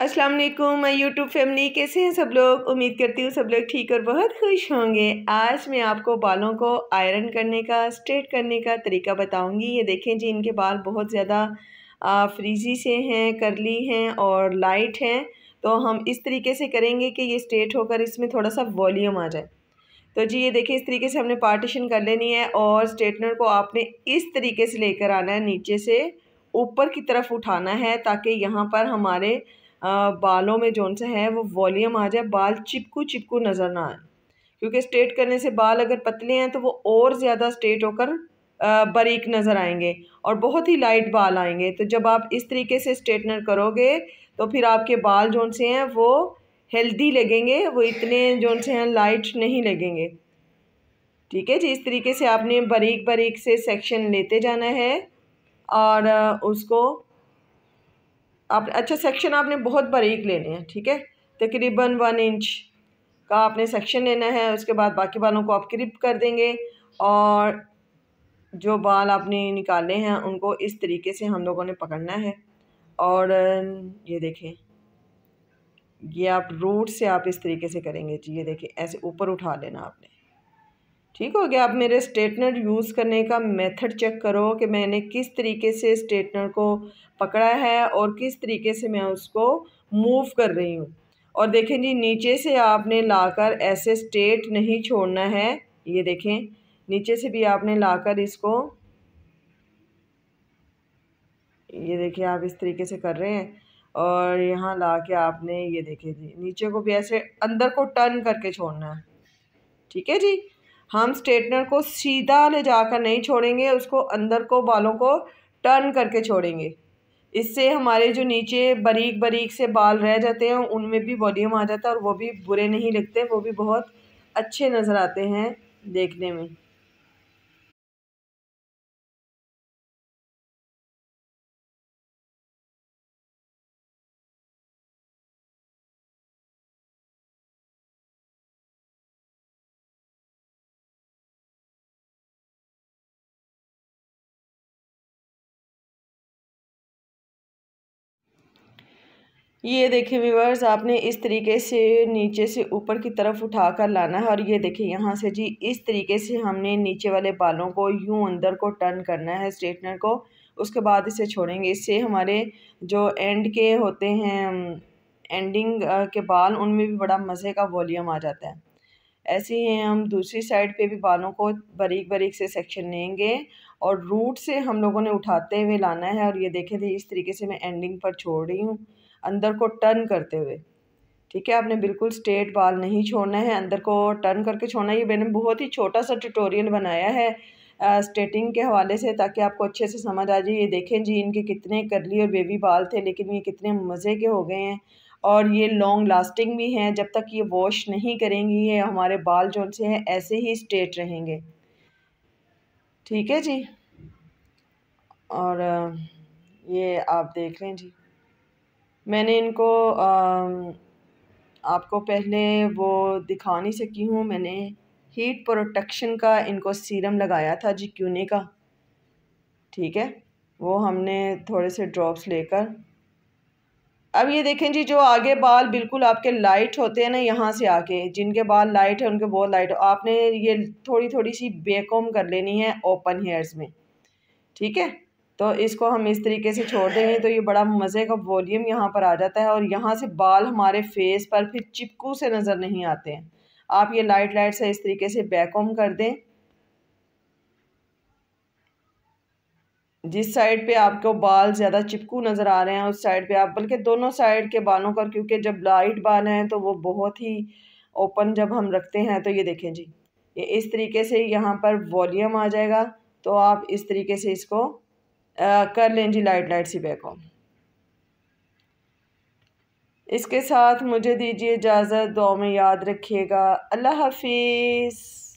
अस्सलाम वालेकुम मैं यूट्यूब फैमिली कैसे हैं सब लोग उम्मीद करती हूँ सब लोग ठीक और बहुत खुश होंगे आज मैं आपको बालों को आयरन करने का स्ट्रेट करने का तरीका बताऊंगी ये देखें जी इनके बाल बहुत ज़्यादा फ्रीजी से हैं करली हैं और लाइट हैं तो हम इस तरीके से करेंगे कि ये स्ट्रेट होकर इसमें थोड़ा सा वॉल्यूम आ जाए तो जी ये देखें इस तरीके से हमने पार्टीशन कर लेनी है और स्ट्रेटनर को आपने इस तरीके से लेकर आना है नीचे से ऊपर की तरफ उठाना है ताकि यहाँ पर हमारे बालों में जौन से है वो वॉल्यूम आ जाए बाल चिपकू चिपकू नज़र ना आए क्योंकि स्ट्रेट करने से बाल अगर पतले हैं तो वो और ज़्यादा स्ट्रेट होकर बारीक नज़र आएंगे और बहुत ही लाइट बाल आएंगे तो जब आप इस तरीके से स्ट्रेटनर करोगे तो फिर आपके बाल जौन से हैं वो हेल्दी लगेंगे वो इतने जौन से हैं लाइट नहीं लगेंगे ठीक है जी इस तरीके से आपने बारीक बारीक से सेक्शन लेते जाना है और उसको आप अच्छा सेक्शन आपने बहुत बारीक लेने हैं ठीक है तकरीबन वन इंच का आपने सेक्शन लेना है उसके बाद बाकी बालों को आप क्रिप कर देंगे और जो बाल आपने निकाले हैं उनको इस तरीके से हम लोगों ने पकड़ना है और ये देखें ये आप रूट से आप इस तरीके से करेंगे जी ये देखें ऐसे ऊपर उठा लेना आपने ठीक हो गया अब मेरे स्ट्रेटनर यूज़ करने का मेथड चेक करो कि मैंने किस तरीके से स्ट्रेटनर को पकड़ा है और किस तरीके से मैं उसको मूव कर रही हूँ और देखें जी नीचे से आपने लाकर ऐसे स्ट्रेट नहीं छोड़ना है ये देखें नीचे से भी आपने लाकर इसको ये देखिए आप इस तरीके से कर रहे हैं और यहाँ ला के आपने ये देखे जी नीचे को भी ऐसे अंदर को टर्न करके छोड़ना है ठीक है जी हम स्ट्रेटनर को सीधा ले जाकर नहीं छोड़ेंगे उसको अंदर को बालों को टर्न करके छोड़ेंगे इससे हमारे जो नीचे बारीक बारीक से बाल रह जाते हैं उनमें भी वॉल्यूम आ जाता है और वो भी बुरे नहीं लगते वो भी बहुत अच्छे नज़र आते हैं देखने में ये देखिए व्यूवर्स आपने इस तरीके से नीचे से ऊपर की तरफ उठा कर लाना है और ये देखिए यहाँ से जी इस तरीके से हमने नीचे वाले बालों को यूँ अंदर को टर्न करना है स्ट्रेटनर को उसके बाद इसे छोड़ेंगे इससे हमारे जो एंड के होते हैं एंडिंग के बाल उनमें भी बड़ा मज़े का वॉल्यूम आ जाता है ऐसे ही हम दूसरी साइड पे भी बालों को बारीक बारीक से सेक्शन लेंगे और रूट से हम लोगों ने उठाते हुए लाना है और ये देखे थे इस तरीके से मैं एंडिंग पर छोड़ रही हूँ अंदर को टर्न करते हुए ठीक है आपने बिल्कुल स्ट्रेट बाल नहीं छोड़ना है अंदर को टर्न करके छोड़ना ये मैंने बहुत ही छोटा सा ट्यूटोरियल बनाया है आ, स्टेटिंग के हवाले से ताकि आपको अच्छे से समझ आ जाए ये देखें जी इनके कितने करली और बेबी बाल थे लेकिन ये कितने मज़े के हो गए हैं और ये लॉन्ग लास्टिंग भी हैं जब तक ये वॉश नहीं करेंगी ये हमारे बाल जो से हैं ऐसे ही स्ट्रेट रहेंगे ठीक है जी और ये आप देख लें जी मैंने इनको आपको पहले वो दिखा नहीं सकी हूँ मैंने हीट प्रोटेक्शन का इनको सीरम लगाया था जी क्यूने का ठीक है वो हमने थोड़े से ड्रॉप्स लेकर अब ये देखें जी जो आगे बाल बिल्कुल आपके लाइट होते हैं ना यहाँ से आके जिनके बाल लाइट है उनके बहुत लाइट आपने ये थोड़ी थोड़ी सी बेकॉम कर लेनी है ओपन हेयर्स में ठीक है तो इसको हम इस तरीके से छोड़ देंगे तो ये बड़ा मज़े का वॉल्यूम यहाँ पर आ जाता है और यहाँ से बाल हमारे फेस पर फिर चिपकू से नज़र नहीं आते हैं आप ये लाइट लाइट से इस तरीके से ऑम कर दें जिस साइड पे आपको बाल ज़्यादा चिपकू नज़र आ रहे हैं उस साइड पे आप बल्कि दोनों साइड के बालों पर क्योंकि जब लाइट बाल हैं तो वो बहुत ही ओपन जब हम रखते हैं तो ये देखें जी ये इस तरीके से यहाँ पर वॉल्यूम आ जाएगा तो आप इस तरीके से इसको कर लें जी लाइट लाइट सी बैकॉम इसके साथ मुझे दीजिए इजाज़त दो में याद रखिएगा अल्लाह हाफिज़